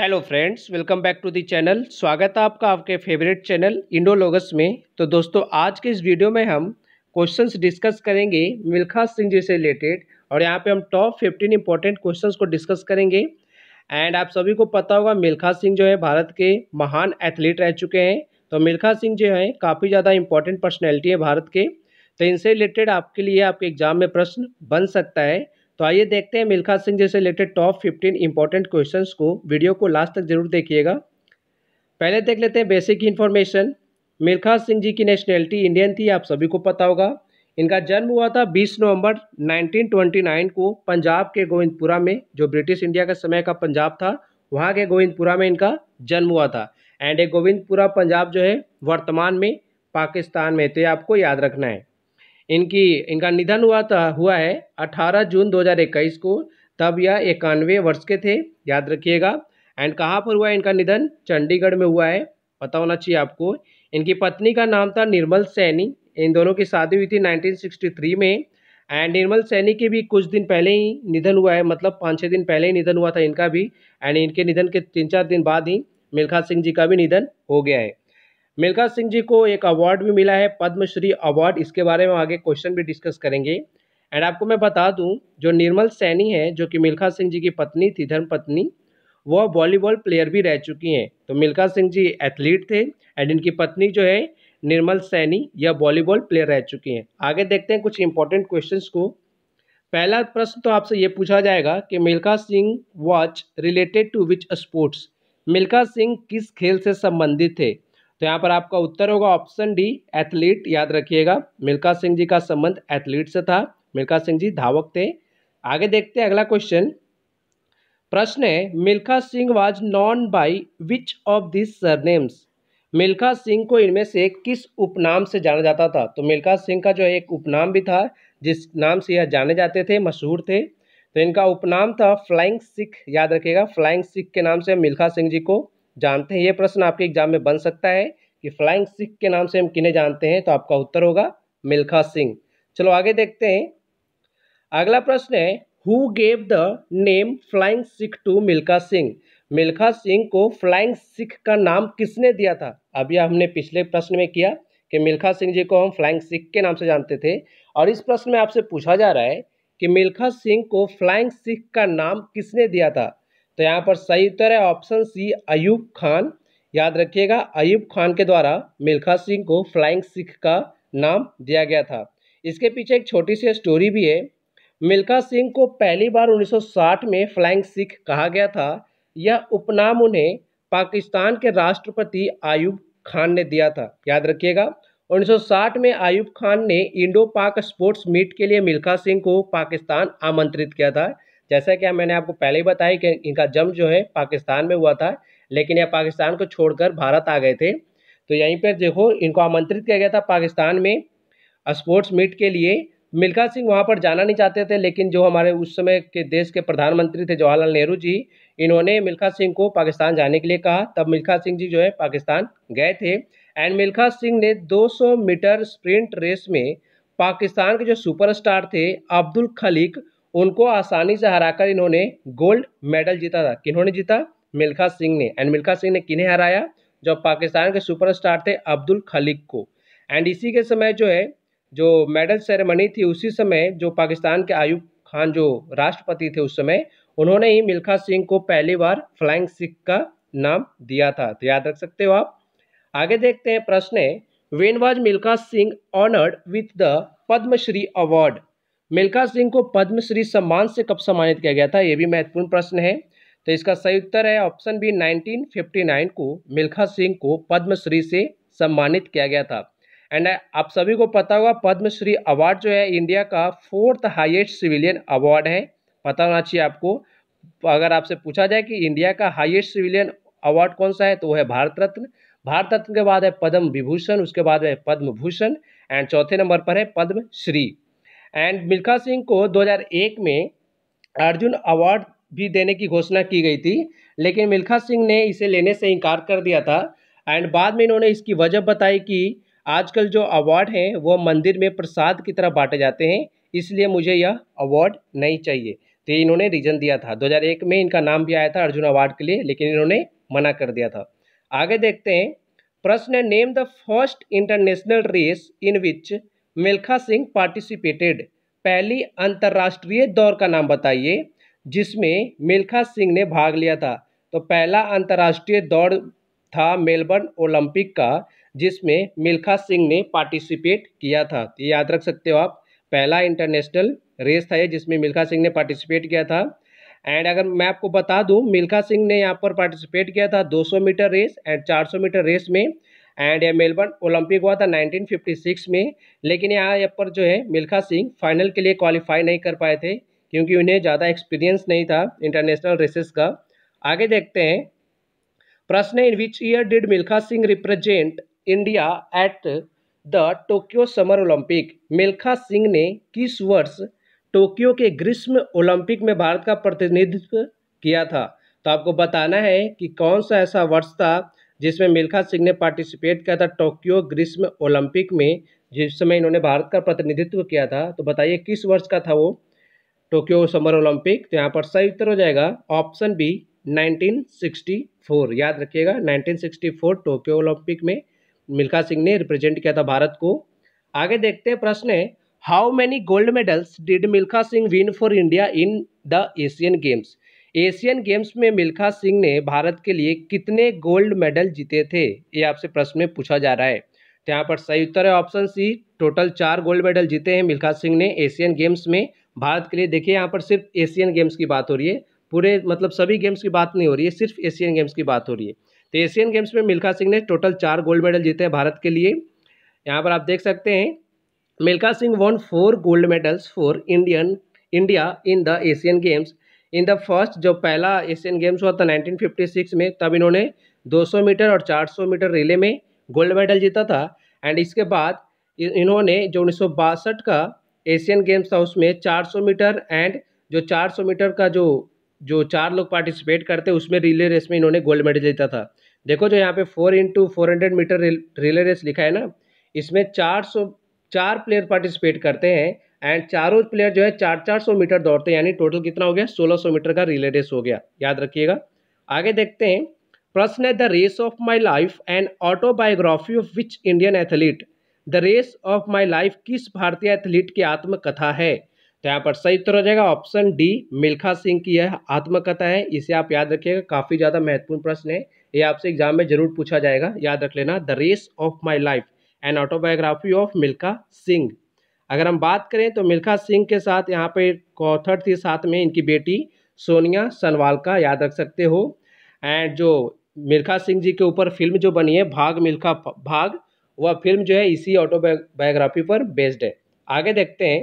hello friends welcome back to the channel स्वागत है आपका आपके फेवरेट चैनल इंडोलोगस में तो दोस्तों आज के इस वीडियो में हम क्वेश्चंस डिस्कस करेंगे मिल्खा सिंह जी से रिलेटेड और यहाँ पे हम टॉप फिफ्टीन इंपॉर्टेंट क्वेश्चंस को डिस्कस करेंगे एंड आप सभी को पता होगा मिल्खा सिंह जो है भारत के महान एथलीट रह चुके हैं तो मिल्खा सिंह जो है काफ़ी ज़्यादा इंपॉर्टेंट पर्सनैलिटी है भारत के तो इनसे रिलेटेड आपके लिए आपके एग्जाम में प्रश्न बन सकता है तो आइए देखते हैं मिल्खा सिंह जैसे related top fifteen important question को वीडियो को लास्ट तक जरूर देखिएगा पहले देख लेते हैं बेसिक इन्फॉर्मेशन मिल्खा सिंह जी की नेशनैलिटी इंडियन थी आप सभी को पता होगा इनका जन्म हुआ था 20 नवंबर 1929 को पंजाब के गोविंदपुरा में जो ब्रिटिश इंडिया के समय का पंजाब था वहाँ के गोविंदपुरा में इनका जन्म हुआ था एंड ये गोविंदपुरा पंजाब जो है वर्तमान में पाकिस्तान में तो ये आपको याद रखना है इनकी इनका निधन हुआ था हुआ है 18 जून 2021 को तब यह इक्यानवे वर्ष के थे याद रखिएगा एंड कहाँ पर हुआ है इनका निधन चंडीगढ़ में हुआ है पता होना चाहिए आपको इनकी पत्नी का नाम था निर्मल सैनी इन दोनों की शादी हुई थी 1963 में एंड निर्मल सैनी के भी कुछ दिन पहले ही निधन हुआ है मतलब पाँच छः दिन पहले ही निधन हुआ था इनका भी एंड इनके निधन के तीन चार दिन बाद ही मिल्खा सिंह जी का भी निधन हो गया है मिल्खा सिंह जी को एक अवार्ड भी मिला है पद्मश्री अवार्ड इसके बारे में आगे क्वेश्चन भी डिस्कस करेंगे एंड आपको मैं बता दूं जो निर्मल सैनी है जो कि मिल्खा सिंह जी की पत्नी थी धर्म पत्नी वह वॉलीबॉल प्लेयर भी रह चुकी हैं तो मिल्खा सिंह जी एथलीट थे एंड इनकी पत्नी जो है निर्मल सैनी यह वॉलीबॉल प्लेयर रह चुकी हैं आगे देखते हैं कुछ इंपॉर्टेंट क्वेश्चन को पहला प्रश्न तो आपसे ये पूछा जाएगा कि Milkha Singh was related to which sports Milkha Singh किस खेल से संबंधित थे तो यहाँ पर आपका उत्तर होगा ऑप्शन डी एथलीट याद रखिएगा मिल्खा सिंह जी का संबंध एथलीट से था मिल्खा सिंह जी धावक थे आगे देखते हैं अगला क्वेश्चन प्रश्न है Milkha Singh was known by which of this surnames Milkha Singh को इनमें से किस उपनाम से जाना जाता था तो मिल्खा सिंह का जो एक उपनाम भी था जिस नाम से यह जाने जाते थे मशहूर थे तो इनका उपनाम था फ्लाइंग सिख याद रखिएगा फ्लाइंग सिख के नाम से मिल्खा सिंह जी को जानते हैं ये प्रश्न आपके एग्जाम में बन सकता है कि फ्लाइंग सिख के नाम से हम किन्हें जानते हैं तो आपका उत्तर होगा मिल्खा सिंह चलो आगे देखते हैं अगला प्रश्न है who gave the name flying Sikh to Milkha Singh Milkha Singh को फ्लाइंग सिख का नाम किसने दिया था अभी हमने पिछले प्रश्न में किया कि मिल्खा सिंह जी को हम फ्लाइंग सिख के नाम से जानते थे और इस प्रश्न में आपसे पूछा जा रहा है कि मिल्खा सिंह को फ्लाइंग सिख का नाम किसने दिया था तो यहाँ पर सही उत्तर है ऑप्शन सी अयूब खान याद रखिएगा अयूब खान के द्वारा मिल्खा सिंह को फ्लाइंग सिख का नाम दिया गया था इसके पीछे एक छोटी सी स्टोरी भी है मिल्खा सिंह को पहली बार 1960 में फ्लाइंग सिख कहा गया था यह उपनाम उन्हें पाकिस्तान के राष्ट्रपति आयूब खान ने दिया था याद रखिएगा 1960 में आयूब खान ने इंडो पाक स्पोर्ट्स मीट के लिए मिल्खा सिंह को पाकिस्तान आमंत्रित किया था जैसा कि मैंने आपको पहले ही बताया कि इनका जन्म जो है पाकिस्तान में हुआ था लेकिन यह पाकिस्तान को छोड़कर भारत आ गए थे तो यहीं पर देखो इनको आमंत्रित किया गया था पाकिस्तान में स्पोर्ट्स मीट के लिए मिल्खा सिंह वहाँ पर जाना नहीं चाहते थे लेकिन जो हमारे उस समय के देश के प्रधानमंत्री थे जवाहरलाल नेहरू जी इन्होंने मिल्खा सिंह को पाकिस्तान जाने के लिए कहा तब मिल्खा सिंह जी जो है पाकिस्तान गए थे एंड मिल्खा सिंह ने 200 मीटर स्प्रिंट रेस में पाकिस्तान के जो सुपरस्टार थे अब्दुल खलीक उनको आसानी से हराकर इन्होंने गोल्ड मेडल जीता था किन्होंने जीता मिल्खा सिंह ने एंड मिल्खा सिंह ने किन्हें हराया जो पाकिस्तान के सुपरस्टार थे अब्दुल खलीक को एंड इसी के समय जो है जो मेडल सेरेमनी थी उसी समय जो पाकिस्तान के आयुब खान जो राष्ट्रपति थे उस समय उन्होंने ही मिल्खा सिंह को पहली बार फ्लाइंग सिख का नाम दिया था तो याद रख सकते हो आप आगे देखते हैं प्रश्न when was Milkha Singh honoured with the Padmashri award Milkha Singh को पद्मश्री सम्मान से कब सम्मानित किया गया था ये भी महत्वपूर्ण प्रश्न है तो इसका सही उत्तर है ऑप्शन बी 1959 को मिल्खा सिंह को पद्मश्री से सम्मानित किया गया था एंड आप सभी को पता होगा पद्मश्री अवार्ड जो है इंडिया का फोर्थ हाईएस्ट सिविलियन अवार्ड है पता होना चाहिए आपको अगर आपसे पूछा जाए कि इंडिया का हाइएस्ट सिविलियन अवार्ड कौन सा है तो वह है भारत रत्न भारत रत्न के बाद है पद्म विभूषण उसके बाद है पद्म भूषण एंड चौथे नंबर पर है पद्मश्री एंड मिल्खा सिंह को 2001 में अर्जुन अवार्ड भी देने की घोषणा की गई थी लेकिन मिल्खा सिंह ने इसे लेने से इनकार कर दिया था एंड बाद में इन्होंने इसकी वजह बताई कि आजकल जो अवार्ड हैं वो मंदिर में प्रसाद की तरह बांटे जाते हैं इसलिए मुझे यह अवार्ड नहीं चाहिए तो इन्होंने रीज़न दिया था 2001 में इनका नाम भी आया था अर्जुन अवार्ड के लिए लेकिन इन्होंने मना कर दिया था आगे देखते हैं प्रश्न name the first international race in which Milkha Singh participated पहली अंतर्राष्ट्रीय दौड़ का नाम बताइए जिसमें मिल्खा सिंह ने भाग लिया था तो पहला अंतर्राष्ट्रीय दौड़ था मेलबर्न ओलंपिक का जिसमें मिल्खा सिंह ने पार्टिसिपेट किया था तो याद रख सकते हो आप पहला इंटरनेशनल रेस था ये जिसमें मिल्खा सिंह ने पार्टिसिपेट किया था एंड अगर मैं आपको बता दूं मिल्खा सिंह ने यहाँ पर पार्टिसिपेट किया था 200 metre race and 400 metre race में एंड ये मेलबर्न ओलंपिक हुआ था 1956 में लेकिन यहाँ यहाँ पर जो है मिल्खा सिंह फाइनल के लिए क्वालिफाई नहीं कर पाए थे क्योंकि उन्हें ज़्यादा एक्सपीरियंस नहीं था इंटरनेशनल रेसेस का आगे देखते हैं प्रश्न in which year did Milkha Singh represent India at the Tokyo summer Olympic Milkha Singh ने किस वर्ष टोक्यो के ग्रीष्म ओलंपिक में भारत का प्रतिनिधित्व किया था तो आपको बताना है कि कौन सा ऐसा वर्ष था जिसमें मिल्खा सिंह ने पार्टिसिपेट किया था टोक्यो ग्रीष्म ओलंपिक में जिस समय इन्होंने भारत का प्रतिनिधित्व किया था तो बताइए किस वर्ष का था वो टोक्यो समर ओलंपिक तो यहाँ पर सही उत्तर हो जाएगा ऑप्शन बी 1964 याद रखिएगा 1964 टोक्यो ओलंपिक में मिल्खा सिंह ने रिप्रेजेंट किया था भारत को आगे देखते हैं प्रश्न है how many gold medals did Milkha Singh win for India in the Asian games Asian games में मिल्खा सिंह ने भारत के लिए कितने गोल्ड मेडल जीते थे ये आपसे प्रश्न में पूछा जा रहा है तो यहाँ पर सही उत्तर है ऑप्शन सी टोटल चार गोल्ड मेडल जीते हैं मिल्खा सिंह ने एशियन गेम्स में भारत के लिए देखिए यहाँ पर सिर्फ एशियन गेम्स की बात हो रही है पूरे मतलब सभी गेम्स की बात नहीं हो रही है सिर्फ एशियन गेम्स की बात हो रही है तो एशियन गेम्स में मिल्खा सिंह ने टोटल चार गोल्ड मेडल जीते हैं भारत के लिए यहाँ पर आप देख सकते हैं Milkha Singh won four gold medals for Indian India in the Asian games in the first जो पहला एशियन गेम्स हुआ था 1956 में तब इन्होंने 200 मीटर और 400 मीटर रिले में गोल्ड मेडल जीता था एंड इसके बाद इन्होंने जो उन्नीस का एशियन गेम्स था उसमें 400 मीटर एंड जो 400 मीटर का जो जो चार लोग पार्टिसिपेट करते उसमें रिले रेस में इन्होंने गोल्ड मेडल जीता था देखो जो यहाँ पे four into four hundred metre relay race लिखा है ना इसमें चार सौ चार प्लेयर पार्टिसिपेट करते हैं एंड चारों प्लेयर जो है चार चार सौ मीटर दौड़ते हैं यानी टोटल कितना हो गया सोलह सौ मीटर का रिले रेस हो गया याद रखिएगा आगे देखते हैं प्रश्न है the race of my life an autobiography of which Indian athlete the race of my life किस भारतीय एथलीट की आत्मकथा है तो यहाँ पर सही उत्तर हो जाएगा ऑप्शन डी मिल्खा सिंह की यह आत्मकथा है इसे आप याद रखिएगा काफ़ी ज़्यादा महत्वपूर्ण प्रश्न है ये आपसे एग्जाम में जरूर पूछा जाएगा याद रख लेना the race of my life an autobiography of Milkha Singh अगर हम बात करें तो मिल्खा सिंह के साथ यहाँ पर कॉथर थी साथ में इनकी बेटी सोनिया सनवाल का याद रख सकते हो एंड जो मिल्खा सिंह जी के ऊपर फिल्म जो बनी है भाग मिल्खा भाग वह फिल्म जो है इसी ऑटोबायोग्राफी पर बेस्ड है आगे देखते हैं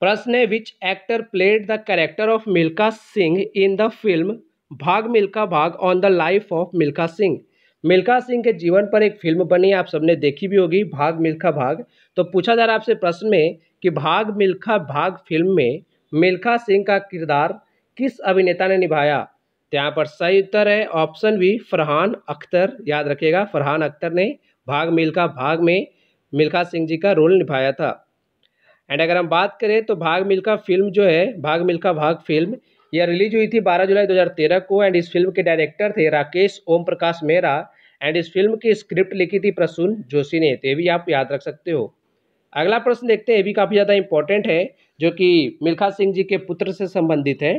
प्रश्न है which actor played the character of Milkha Singh in the film Bhaag Milkha Bhaag on the life of Milkha Singh Milkha Singh के जीवन पर एक फिल्म बनी आप सबने देखी भी होगी भाग मिल्खा भाग तो पूछा जा रहा है आपसे प्रश्न में कि भाग मिल्खा भाग फिल्म में मिल्खा सिंह का किरदार किस अभिनेता ने निभाया तो यहाँ पर सही उत्तर है ऑप्शन बी फरहान अख्तर याद रखिएगा फरहान अख्तर ने भाग मिल्खा भाग में मिल्खा सिंह जी का रोल निभाया था एंड अगर हम बात करें तो भाग मिल्खा फिल्म जो है भाग मिल्खा भाग फिल्म यह रिलीज हुई थी 12 जुलाई 2013 को एंड इस फिल्म के डायरेक्टर थे राकेश ओम प्रकाश मेहरा एंड इस फिल्म की स्क्रिप्ट लिखी थी प्रसून जोशी ने तो ये भी आप याद रख सकते हो अगला प्रश्न देखते हैं ये भी काफ़ी ज़्यादा इंपॉर्टेंट है जो कि मिल्खा सिंह जी के पुत्र से संबंधित है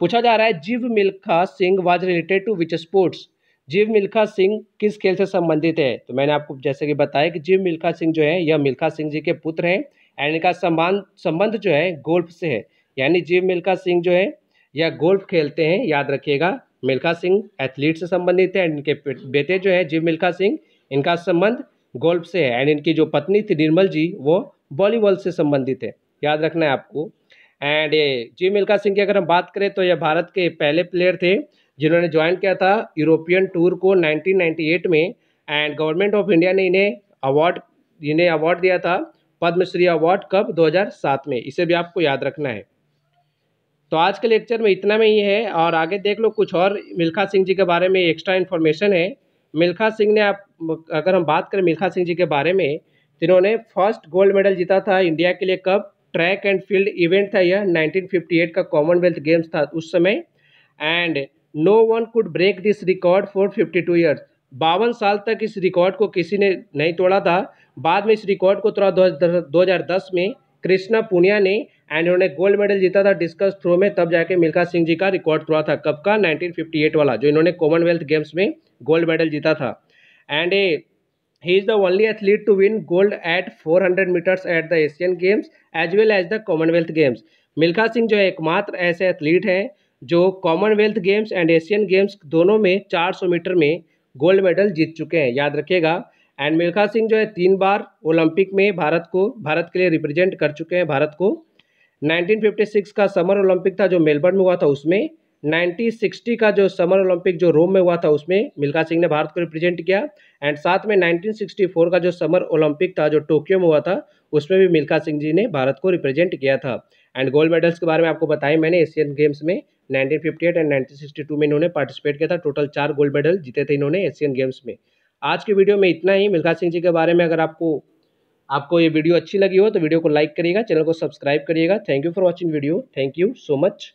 पूछा जा रहा है Jeev Milkha Singh was related to which sports Jeev Milkha Singh किस खेल से संबंधित है तो मैंने आपको जैसे कि बताया कि जीव मिल्खा सिंह जो है यह मिल्खा सिंह जी के पुत्र हैं एंड इनका सम्मान संबंध जो है गोल्फ से है यानी जीव मिल्खा सिंह जो है यह गोल्फ खेलते हैं याद रखिएगा मिल्खा सिंह एथलीट से संबंधित है एंड इनके बेटे जो है जीव मिल्खा सिंह इनका संबंध गोल्फ से है एंड इनकी जो पत्नी थी निर्मल जी वो वॉलीबॉल से संबंधित है याद रखना है आपको एंड ये जी मिल्खा सिंह की अगर हम बात करें तो यह भारत के पहले प्लेयर थे जिन्होंने ज्वाइन किया था यूरोपियन टूर को 1998 में एंड गवर्नमेंट ऑफ इंडिया ने इन्हें अवार्ड इन्हें अवार्ड दिया था पद्मश्री अवार्ड कब 2007 में इसे भी आपको याद रखना है तो आज के लेक्चर में इतना में ही है और आगे देख लो कुछ और मिल्खा सिंह जी के बारे में एक्स्ट्रा इन्फॉर्मेशन है मिल्खा सिंह ने आप अगर हम बात करें मिल्खा सिंह जी के बारे में जिन्होंने फर्स्ट गोल्ड मेडल जीता था इंडिया के लिए कब ट्रैक एंड फील्ड इवेंट था यह 1958 का कॉमनवेल्थ गेम्स था उस समय and no one could break this record for 52 years बावन साल तक इस रिकॉर्ड को किसी ने नहीं तोड़ा था बाद में इस रिकॉर्ड को तोड़ा दो हज़ार दस में कृष्णा पुनिया ने एंड उन्होंने गोल्ड मेडल जीता था डिस्कस थ्रो में तब जाके मिल्खा सिंह जी का रिकॉर्ड तोड़ा था कब का 1958 वाला जो इन्होंने कॉमनवेल्थ गेम्स में गोल्ड मेडल जीता था and uh he is the only athlete to win gold at 400 metres at the Asian Games as well as the Commonwealth Games Milkha Singh जो है एकमात्र ऐसे एथलीट हैं जो Commonwealth Games and Asian Games दोनों में चार मीटर में गोल्ड मेडल जीत चुके हैं याद रखिएगा एंड मिल्खा सिंह जो है तीन बार ओलंपिक में भारत को भारत के लिए रिप्रेजेंट कर चुके हैं भारत को 1956 का समर ओलंपिक था जो मेलबर्न में हुआ था उसमें 1960 का जो समर ओलंपिक जो रोम में हुआ था उसमें मिल्खा सिंह ने भारत को रिप्रेजेंट किया एंड साथ में 1964 का जो समर ओलंपिक था जो टोक्यो में हुआ था उसमें भी मिल्खा सिंह जी ने भारत को रिप्रेजेंट किया था एंड गोल्ड मेडल्स के बारे में आपको बताया मैंने एशियन गेम्स में 1958 एंड 1962 में इन्होंने पार्टिसिपेट किया था टोटल चार गोल्ड मेडल जीते थे इन्होंने एशियन गेम्स में आज के वीडियो में इतना ही मिल्खा सिंह जी के बारे में अगर आपको आपको ये वीडियो अच्छी लगी हो तो वीडियो को लाइक करिएगा चैनल को सब्सक्राइब करिएगा thank you for watching video thank you so much